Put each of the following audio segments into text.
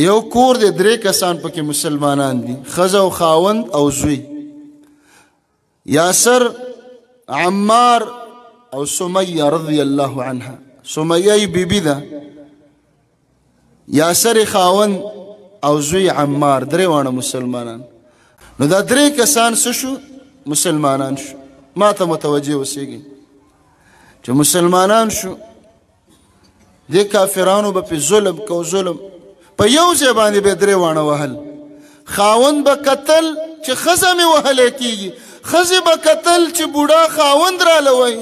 یو کور د درې کسان پکې مسلمانان دي خزه او خاوند او زوی یاسر عمار او سمیه رضی الله عنها سمیه بیبی ده یاسر خاوند او زوی عمار درې وانه مسلمانان نو دا درې کسان څه شو مسلمانان شو ما ته متوجه اوسېږي چې مسلمانان شو دې کافرانو به په ظلم کو ظلم په یو ځای باندې به درې وانه وهل خاوند به قتل چې خزه مې وهلې کیږي خزه به قتل چې بوډا خاوند را لوي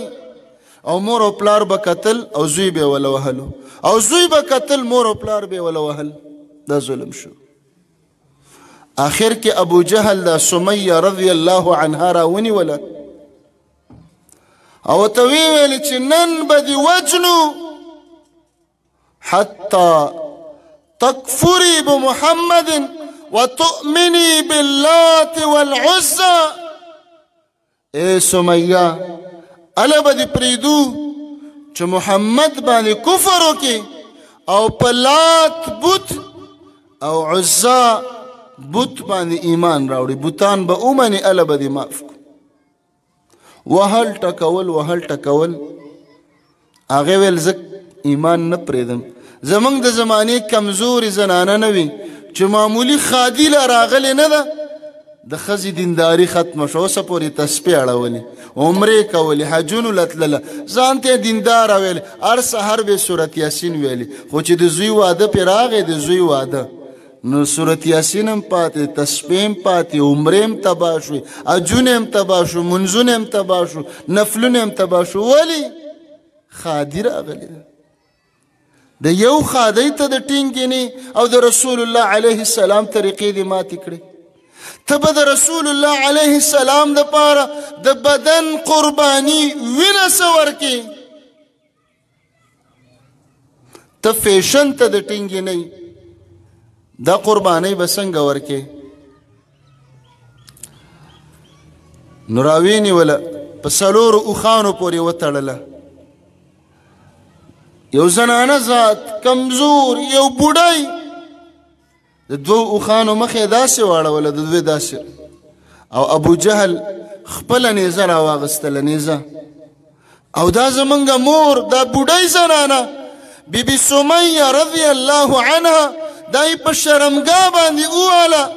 او مور او پلار به قتل او زوی به ول وهلو او زوی به قتل مور او پلار به ول وهل دا ظلم شو اخر کې ابو جهل دا سمیه رضی الله عنها را ونی ولا او ته ویل چې نن به دی وجنو حتی تكفري بمحمد وتؤمني باللات والعزى اے سمیا الا بد پریدو چې محمد باندې کفر وکي او پلات بوت او عزا بوت باندې ایمان راوړي بوتان به اومني الا بد معاف وهل تکول وهل تکول هغه ول زک ایمان نه پریدم زمنګ د زمانه کمزوري زنانه نه وي چې معمولی خادي لا راغلی نه ده د خزي دینداری ختم شو سپوري تسبیح اړولې عمره کولې حجونو لتلله ځان ته دیندار ویل هر سحر به سورت یاسین ویلې خو چې د زوی واده پر راغې د زوی واده نو سورت یاسین هم پاتې تسبیح هم پاتې عمره هم تبا شو اجونه هم تبا شو منځونه هم تبا شو نفلونه هم تبا شو ولی خادي راغلی د یو خادی ته د ټینګینی او د رسول الله علیه السلام طریقې دی مات کړي ته به د رسول الله علیه السلام د پاره د بدن قربانی وینه سور کې ته فیشن ته د ټینګینی د قربانی بسنګ ورکه نراوینی ولا په سلور اوخانو پورې وتړله یو زنانه ذات کمزور یو بوډای د دوو اوخانو مخې داسې واړوله د دوی داسې او ابو جهل خپله نیزه راواغستله نیزه او دا زمونږ مور دا بوډۍ زنانه بیبي سمیه رضی الله عنها دای په شرمګاه باندې وواله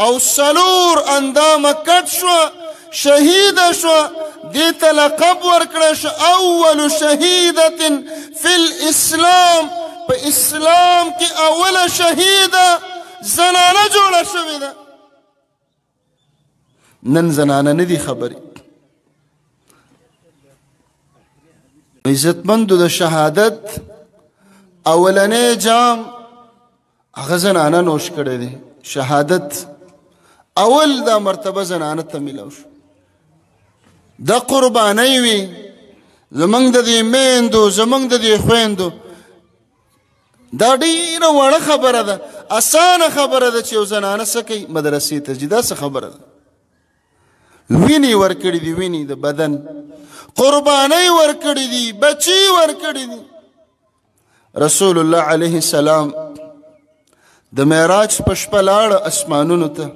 او سلور اندامه کټ شوه شهیده شوه دې ته لقب ورکړه شو اول شهیدت فی الاسلام په اسلام کې اوله شهیده زنانه جوړه شوې ده نن زنانه نه دي خبرې عزتمندو د شهادت اولنې جام هغه زنانه نوش کړی دی شهادت اول دا مرتبه زنانه ته میلاو شو د قرباني وي زمنګ د دې میندو زمنګ د دې خويندو دا ډیره وړه خبره ده اسانه خبره ده چې یو زنانه سکی مدرسې ته جدا څه خبره ده ویني ورکړي دي ویني د بدن قرباني ورکړي دي بچي ورکړي دي رسول الله عليه السلام د معراج په شپه لاړ اسمانونو ته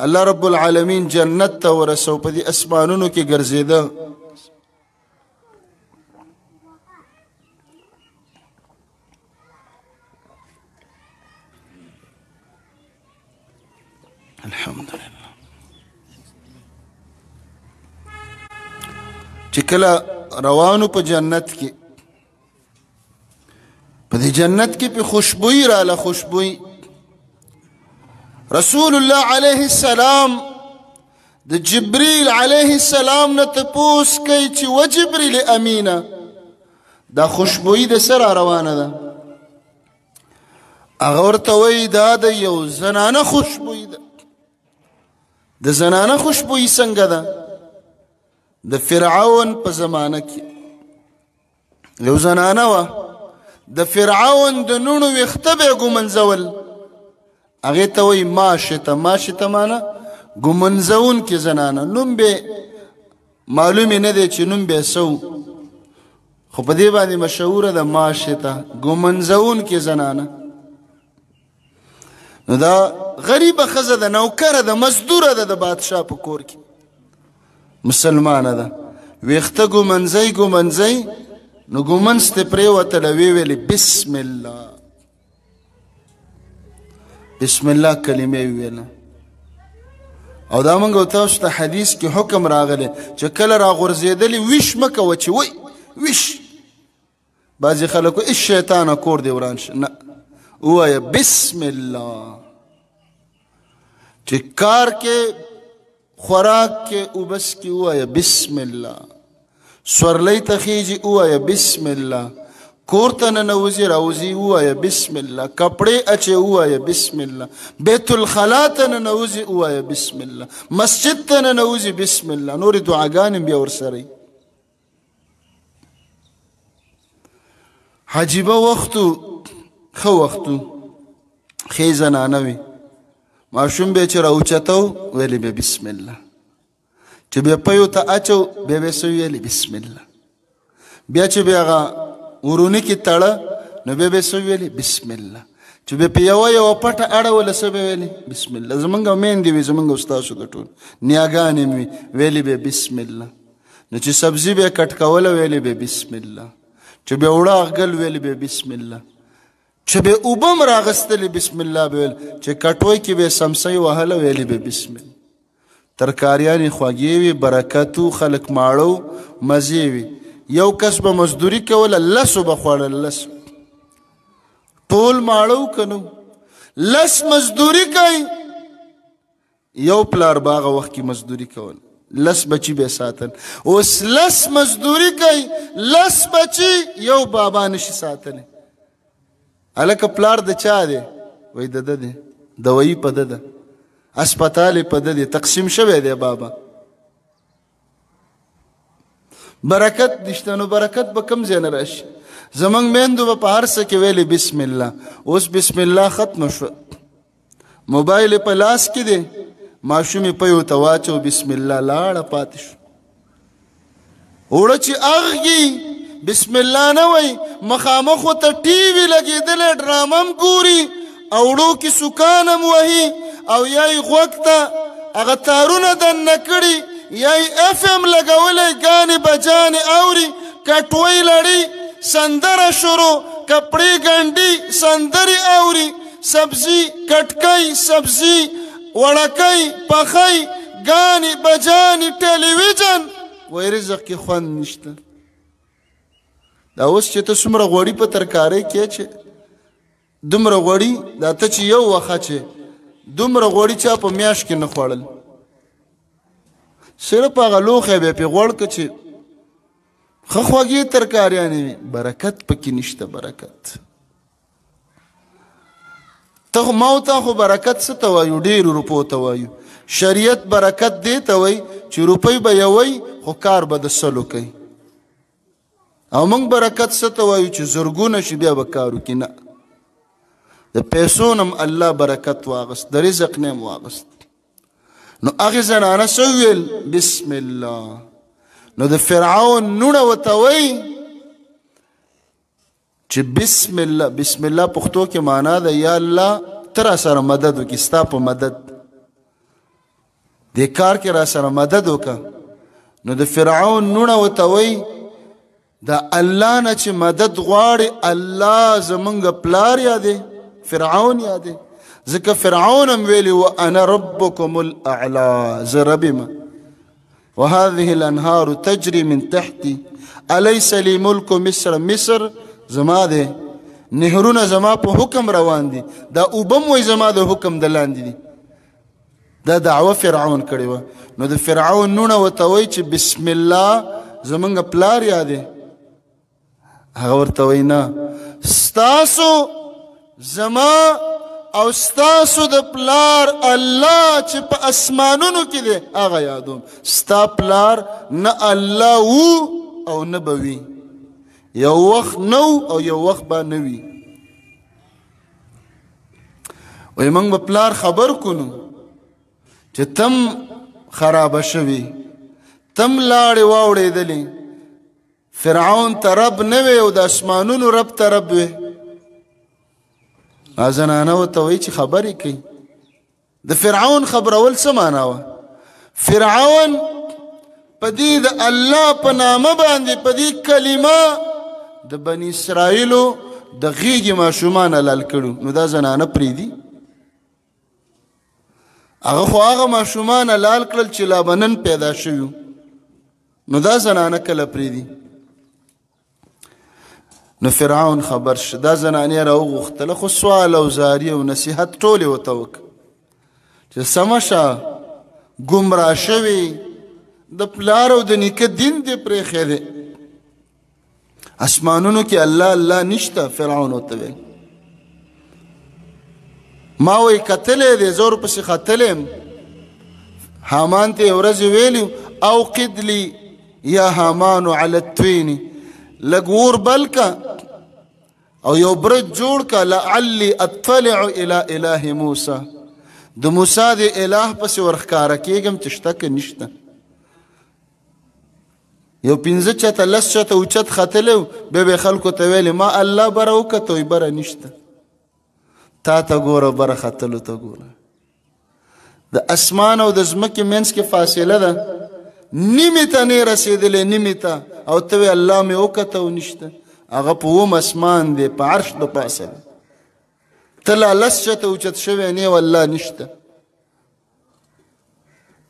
الله رب العالمین جنت ته ورسو په دې اسمانونو کې ګرځیده الحمدلله چې کله روانو په جنت کې په دې جنت کې په خوشبوئی رااله خوشبوئی رسول الله علیه السلام د جبرئیل علیه السلام نه تپوس کوي چې و جبرئیل امینه دا خوشبوئی د سر روانه ده هغه ورته وایي دا د یو زنانه خوشبوئی ده د زنانه خوشبوئی څنګه ده د فرعون په زمانه کې یو زنانه وه د فرعون د نونو ویښته به یې ګومنځول هغه ته وای ماشه ته ماشه ته معنا ګمنځون کې زنانه نوم به معلوم نه دی چې نوم به سو خو په دې باندې مشهور ده ماشه ته ګمنځون کې زنانه نو دا غریب خزه ده نوکر ده مزدور ده د بادشاه په کور کې مسلمانه ده ویخته ګمنځي ګمنځي نو ګمنځ ته پرې وته لوي ویلي بسم الله بسم الله کلمه ویله او دا موږ تاسو ته حدیث کې حکم راغله چې کله راغورځېدل ویش مکه وچی وی ویش بعضی خلکو ايش شیطان کور دی وران نه وایا بسم الله چې کار کې خوراک کې وبس کې وایا بسم الله سورلې تخیجی وایا بسم الله کور ته نه نوځي راوځي وایا بسم الله کپڑے اچي وایا بسم الله بیت الخلا ته نه نوځي وایا بسم الله مسجد ته نه نوځي بسم الله نور دعاګان بیا ورسره حجيبه وختو خو وختو خیزنا نوي ماشوم به چې راوچتو ویلې به بسم الله چې به پيو ته اچو به به سویلې بسم الله بیا چې بیا ورونی کې تړه نو به به سو ویلې بسم الله چې به په یو یو پټه اړول سو به ویلې بسم الله زمونږ مین دی زمونږ استاد شو د ټول نیاګانې می ویلې به بسم الله نو چې سبزی به کټ کوله ویلې به بسم الله چې به وړه غل ویلې به بسم الله چې به وبم راغستلې بسم الله به چې کټوي کې به سمسي وهله ویلې به بسم الله ترکاریانې خواږې وي برکتو خلک ماړو مزې وي یو کس به مزدوری کوله لسو به خوړل لس ټول ماړو کنو لس مزدوری کوي یو پلار باغه وخت کې مزدوری کول لس بچی به ساتل اوس لس مزدوری کوي لس بچی یو بابا نشي ساتل الکه پلار د چا دی وای دده دی دوی په دده هسپتال په دده تقسیم شوه دی بابا برکت نشته نو برکت به کم ځای نه راشي زمنګ میندو به په هر څه کې ویلې بسم الله اوس بسم الله ختم شو موبایل په لاس کې دی ماشومې په یو تواچو بسم الله لاړه پاتې شو وړه چې اغږي بسم الله نه وای مخامخ ته ټي وي لګېدلې ډرامم ګوري او وړو کې سکانم وهي او یا یې غوږ ته هغه تارونه دننه کړي یای اف ام لګولې غانې بجانې اوري کټوي لړی سندره شروع کپړې ګنډي سندري اوري سبزي کټکای سبزي وړکای پخای غانې بجانې ټلویزیون وای رزق کې خوند نشته دا اوس چې ته څومره غوړی په ترکارې کې چې دومره غوړی دا ته چې یو وخه چې دومره غوړی چا په میاش کې نه خوړل صرف هغه لوخه به په غوړ کې چې خخواږي ترکاریانه برکت پکې نشته برکت ته مو ته خو برکت څه ته وایو ډیر روپو ته وایو شریعت برکت دی ته وای چې روپۍ به یوي خو کار به د سلو کوي او موږ برکت څه ته وایو چې زرګونه شي بیا به کارو کې نه د پیسو نم الله برکت واغست د رزق نم واغست نو هغه زنانه سویل بسم الله نو د فرعون نونه وتوي چې بسم الله بسم الله پښتو کې معنا ده یا الله تر سره مدد وکي ستا په مدد د کار کې را سره مدد وکا نو د فرعون نونه وتوي دا الله نه چې مدد غواړي الله زمونږ پلار یادې فرعون یادې ځکه فرعون هم ویلی و انا ربکم الاعلا زه ربیمه وهذه الانهار تجري من تحتي اليس لي ملك مصر مصر زما ده نهرونه زما په حکم روان دي دا اوبم وای زما د حکم د لاندې دي دا دعوه فرعون کړې و نو د فرعون نونه وتوي چې بسم الله زمونږ پلار یادې هغه ورته وینا ستاسو زما او ستاسو د پلار الله چې په اسمانونو کې دی هغه یادوم ستا پلار نه الله وو او نه بوي یو وخت نو او یو وخت به نه وي وای موږ په پلار خبر کونو چې تم خراب شوي تم لاړې واوړېدلې فرعون ته رب نه وي او د اسمانونو رب ته رب وي ازنانه وته وی چې خبرې کوي د فرعون خبرول څه معنا و فرعون په دې د الله په نامه باندې په دې کلمه د بنی اسرائیلو د غیږې ماشومان لال کړو نو دا زنانه پریدي هغه خو هغه ماشومان لال کړل چې لابنن پیدا شوی نو دا زنانه کله پریدي نو فرعون خبر شد دا زنانه را وغختله خو سوال او زاری او نصيحت ټوله وته وک چې سمشه گمراه شوی د پلار او د نیکه دین دې پرې خېده اسمانونو کې الله الله نشته فرعون وته ما وې قتلې دې زور پسې قتلم حامان ته ورځ ویلو او قدلی یا حامان علی التوینی لګور بلکا او یو برج جوړ ک لعلی اطلع الى اله موسی د موسی د اله پس ورخکار کېږم تشتک نشته یو پنځه چته لس چته اوچت خاتل به به خلکو ته ویل ما الله بره وکته بره نشته تا ته ګوره بره خاتل ته ګوره د اسمان او د زمکه منځ کې فاصله ده نیمه ته نه رسیدلې نیمه ته او ته الله مې وکته او نشته هغه په وم اسمان دی په عرش د پاسه تلا لسته اوچت شوی نه والله نشته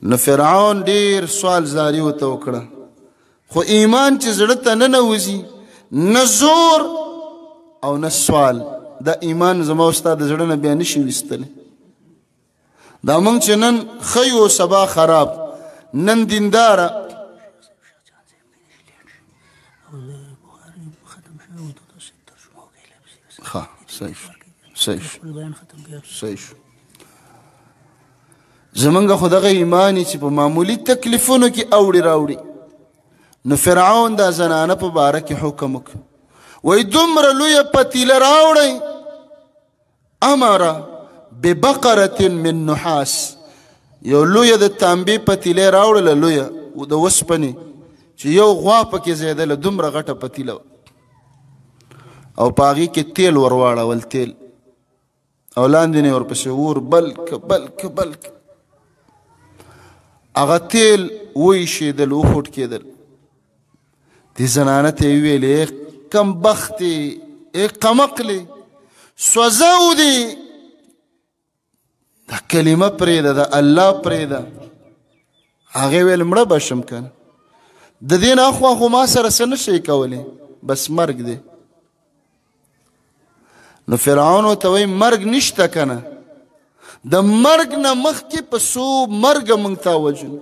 نو فرعون ډیر سوال زاری وته وکړه خو ایمان چې زړه ته نه نوزي نزور او نه سوال دا ایمان زما استاد زړه نه بیا نشي وستل دا مونږ چې نن خیو سبا خراب نن دیندار ښه صحیح صحیح صحیح زمونږ خدغه ایمان چې په معمولی تکلیفونو کې اوړي راوړي نو فرعون دا زنانه په باره کې حکم وکړ وای دومره لوی پتیله راوړی امر ببقره من نحاس یو لوی د تانبی پتیلې راوړل لوی او د وسپنی چې یو غوا پکې زیدل دومره غټه پتیله او پاغي کې تیل ورواړول تیل او لاندې نه ورپسې ور بلک بلک بلک هغه تیل وای شي د لوخټ کېدل دې زنانه ته ویلې کم بختي اې قمقلي سوزاو دي دا کلمه پرې ده د الله پرې ده هغه ویل مړه بشم کنه د دین اخوا خو ما سره څه نشي کولی بس مرګ دی نو فرعون ته وای مرګ نشته کنه د مرګ نه مخکې په سو مرګ مونږ ته وجن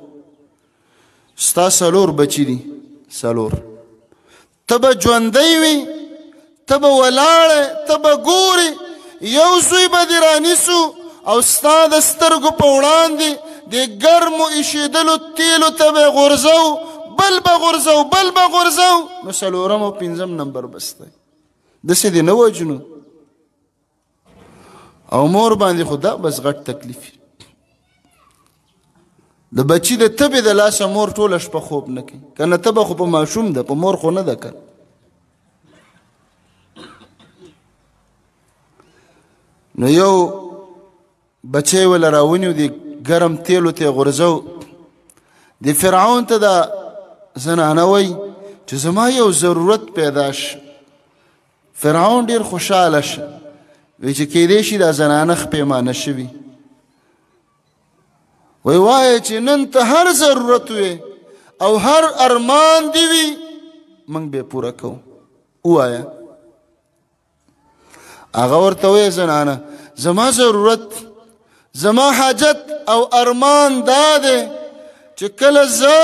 ستا سلور بچی دي سلور تبه ژوندۍ وي تبه ولاړه تبه ګوري یو سوی به دې رانیسو او ستاد سترګو په وړاندې د ګرمو ایشیدلو تیلو ته به غورځو بل به غورځو بل به غورځو نو څلورم او پنځم نمبر بسته دسې دی نه وجنو او مور باندې خدا بس غټ تکلیف د بچی د تبې د لاس مور ټوله شپه خوب نه کوي کنه تبه خو په ماشوم ده په مور خو نه ده کنه نو یو بچی ول راونیو دی ګرم تیلو ته غرزو دی فرعون ته دا زنانه وای چې زما یو ضرورت پیدا ش فرعون ډیر خوشاله ش وی چې کې دې شي دا زنانه خپېمانه شوي وی وای چې نن ته هر ضرورت وي او هر ارمان دی وي موږ به پوره کوو وایا هغه ورته وې زنانه زما ضرورت زما حاجت او ارمان دا دی چې کله زه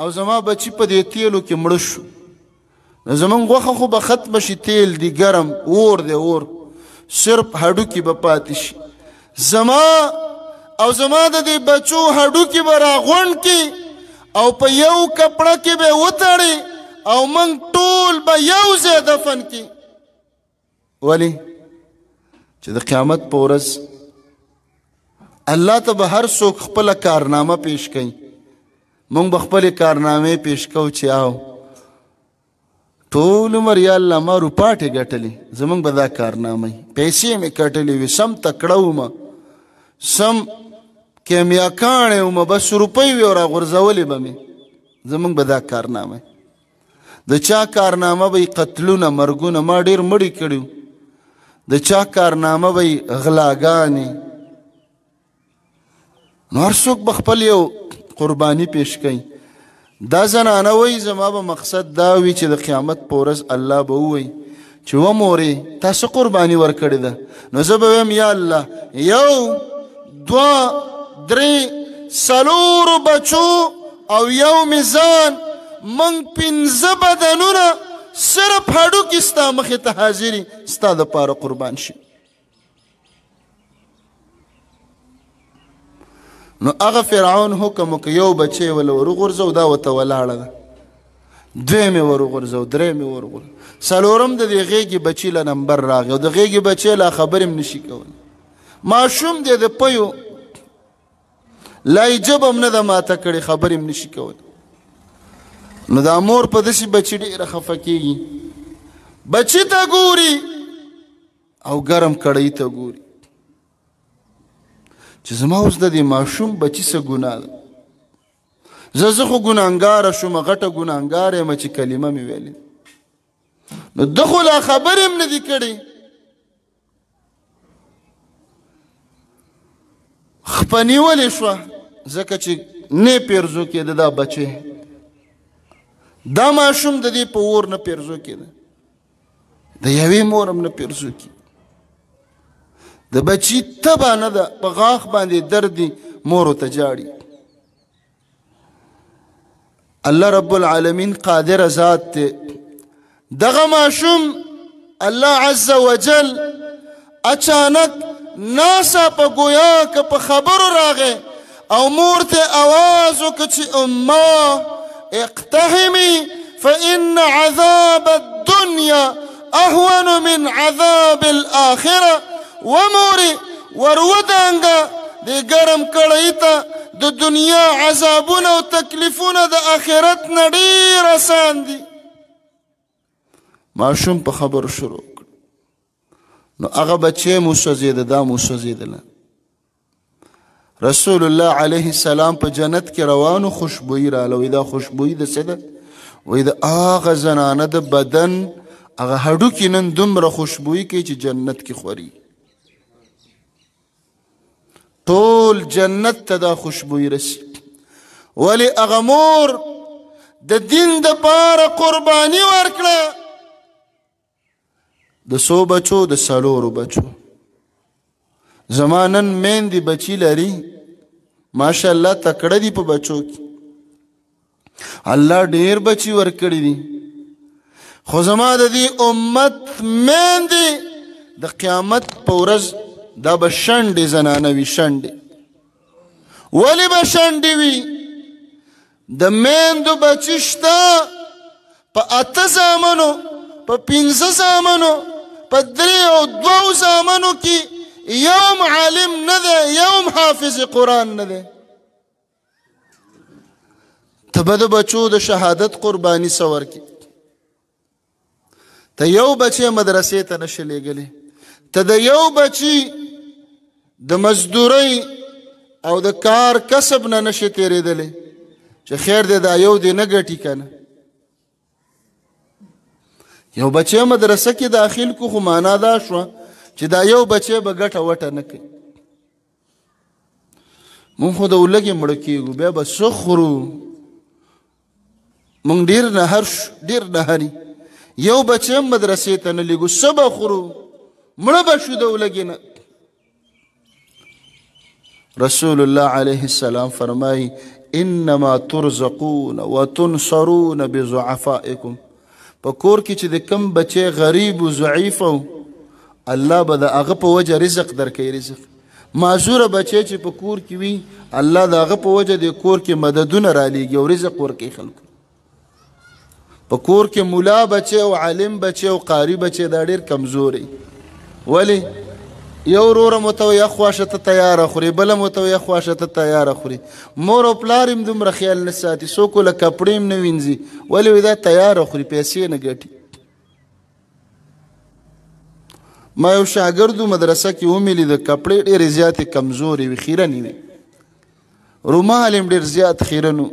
او زما بچی په دې تیلو کې مړ شو نو زمونږ غوښه خو به ختمه شي تیل دی ګرم اور دی اور صرف هډوکي به پاتې شي زما او زما د دې بچو هډوکي به راغونډ کې او په یو کپړه کې به وتړي او موږ ټول به یو ځای دفن کې ولی چې د قیامت په ورځ الله ته به هر څوک خپل کارنامه پیش کړي مونږ به خپل کارنامې پیش کو چې آو ټول عمر یا الله ما روپاټې ګټلې زمونږ به دا کارنامه پیسې مې ګټلې وي سم تکړه ما سم کیمیا کانه وم بس روپۍ وی را غرزولې به مې زمونږ به دا کارنامه د چا کارنامه به قتلونه مرګونه ما ډیر مړی کړیو د چا کارنامه به غلاګانې نو هر څوک بخپل یو قرباني پیش کوي دا زنانه وای زما به مقصد دا وی چې د قیامت پورس الله به وای چې و مورې تاسو قرباني ورکړی ده نو زه به ویم یا الله یو دوا درې سلور بچو او یو میزان من پنځه بدنونه صرف هډو کې ستا مخې ته حاضري ستا د پاره قربان شي نو هغه فرعون حکم وکړ یو بچی ول ورغورځو دا وته ولاړه ده دوی مې ورغورځو درې مې ورغور سلورم د دې غېږې بچی له نمبر راغی او د غېږې بچی لا خبرې م نشي کول ماشوم دې د پیو لای جب هم نه د ماته کړي خبرې م نشي کول نو دا مور په دسی بچی ډیره خفه کیږي بچی ته ګوري او ګرم کړی ته ګوري چې زما اوس د دې ماشوم بچی سه ګناه ده زه زه خو ګناهګار شوم غټه ګناهګار یم چې کلمه مې ویلې نو د خو لا خبر هم نه دی کړی خپنی ولې شو ځکه چې نه پیرزو کېده دا بچی دا ماشوم د دې په اور نه پیرزو کېده د یوې مور هم نه پیرزو کېده د بچی تبه نه ده په غاښ باندې درد مور ته جاړي الله رب العالمین قادر ذات ته دغه ماشوم الله عز وجل اچانک ناسا په گویا که په خبرو راغې او مور ته आवाज وکړي امه اقتحمي فإن عذاب الدنيا أهون من عذاب الآخرة وموري ورودانګ د ګرم کړی ته د دنیا عذابونه او تکلیفونه د آخرت نه ډیر آسان دي ماشوم په خبر شروع کړ نو هغه بچی مو سوځېده دا مو سوځېدله رسول الله علیه السلام په جنت کې روانو خوشبويي رااله وې دا خوشبويي د څه ده وې د هغه زنانه د بدن هغه هډوکي نن دومره خوشبويي کوي چې جنت کې خوري ټول جنت ته دا خوشبوئی رسی ولی هغه مور د دین د پاره قربانی ورکړه د سو بچو د سالورو بچو زمانن مین دی بچی لري ماشاءالله تکړه دی په بچو کې الله ډیر بچی ورکړي دي خو زما د دې امت مین دی د قیامت په ورځ دا به شنډې زنانه وي شنډې ولې به شنډې وي د میندو بچي شته په اته زامنو په پنځه زامنو په درې او دوو زامنو کې یوم عالم نه دی یوم حافظ قرآن نه دی ته به د بچو د شهادت قرباني سور کې ته یو بچی مدرسې ته نشي لیږلی ته د یو بچی د مزدورۍ او د کار کسب نه نشي تیرېدلې چې خیر دې دا یو دې نه ګټي کنه یو بچی مدرسه کې داخل کو خو معنا دا شو چې دا یو بچی به ګټه وټه نه کوي مونږ خو د ولګې مړ کېږو بیا به څه خورو مونږ ډېر نهر ډېر نهري یو بچی هم مدرسې ته نه لېږو څه به خورو مړه به شو د ولګې نه رسول الله علیه السلام فرمای انما ترزقون وتنصرون بضعفائكم په کور کې چې د کم بچي غریب او ضعیف او الله به د هغه په وجه رزق درکې رزق معذور بچي چې په کور کې وي الله د هغه په وجه د کور کې مددونه را لېږي او رزق ورکې خلکو په کور کې مولا بچي او عالم بچي او قاری بچي دا ډېر کمزوري ولی یو ورور مو ته یو خواشه ته تیار خوري بل مو ته یو خواشه ته تیار خوري مور او پلار هم دومره خیال نه ساتي څوک له کپړې هم نه وینځي ولې ودا تیار خوري پیسې نه ګټي ما یو شاګرد مدرسه کې وملي د کپړې ډېرې زیاتې کمزوري وي خیرنی وي رومال هم ډېر زیات خیرنو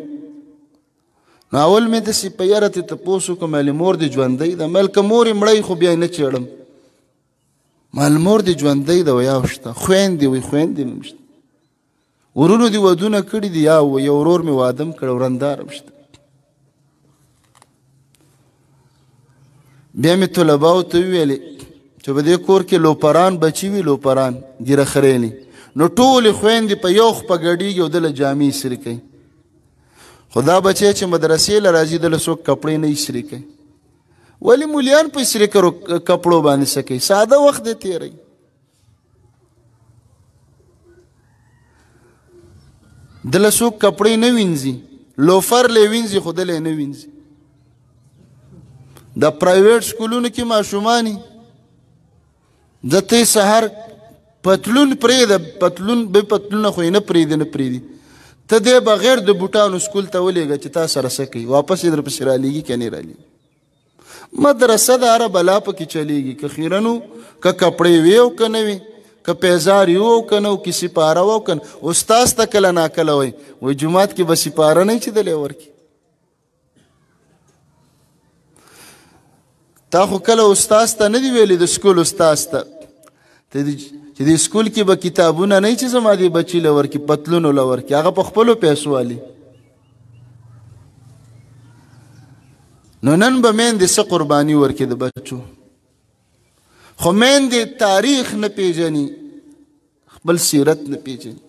نو اول مې د سی پیرته ته پوسو کوم مور دي ژوندې د ملک مور مړی خو بیا نه چړم مالمور دی ژوندۍ د ویاو شته خويندې وي خويندې نشته ورونو دی ودونه کړی دی یا یو ورور می وادم کړ ورندار مشته بیا می طلباو ته ویلې چې په دې کور کې لوپران بچی وی لوپران ګیره خرېلی نو ټول خويندې په یو خپ غړیږي او د جامې سره کوي خدا بچي چې مدرسې لراځي د لسو کپړې نه یې سره کوي ولی مولیان په سری کرو کپړو باندې سکی ساده وخت دی تیری دله سو کپړې نه وینځي لوفر لې وینځي خو دله نه وینځي د پرایویټ سکولونو کې ماشومانی د ته سحر پتلون پرې د پتلون به پتلون خو نه پرې دی نه پرې دی ته دې بغیر د بوټانو سکول ته ولېږه چې تا سره سکی واپس یې در پسې را لېږي کني را لېږي مدرسه د عرب لا پکې چلیږي که خیرنو که کپړې ویو که نه وي که پیزار یو که نو کې سپاره وو که استاد ته کله ناکله وای وای جومات کې به سپاره نه چې دلی ورکي تا خو کله استاد ته نه دی ویلي د سکول استاد ته چې د سکول کې به کتابونه نه چې زما دی بچی لور کې پتلون لور کې هغه په خپلو پیسو والی نو نن به مین دې څه قرباني ورکې د بچو خو مین دې تاریخ نه پیژني خپل سیرت نه پیژني